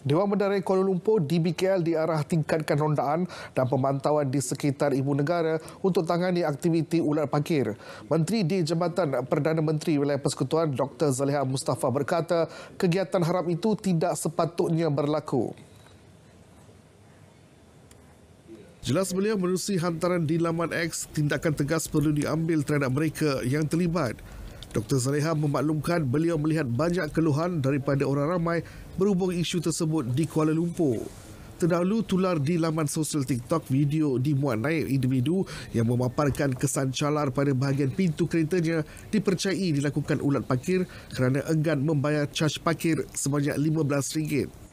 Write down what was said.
Dewan Bandar Kuala Lumpur DBKL diarah tingkatkan rondaan dan pemantauan di sekitar ibu negara untuk tangani aktiviti ular parkir. Menteri di Jabatan Perdana Menteri Wilayah Persekutuan Dr. Zaliha Mustafa berkata kegiatan harap itu tidak sepatutnya berlaku. Jelas beliau menerusi hantaran di laman X, tindakan tegas perlu diambil terhadap mereka yang terlibat. Dr. Zaleha memaklumkan beliau melihat banyak keluhan daripada orang ramai berhubung isu tersebut di Kuala Lumpur. Terdahulu tular di laman sosial TikTok video dimuat naik individu yang memaparkan kesan calar pada bahagian pintu keretanya dipercayai dilakukan ulat parkir kerana enggan membayar caj pakir sebanyak RM15.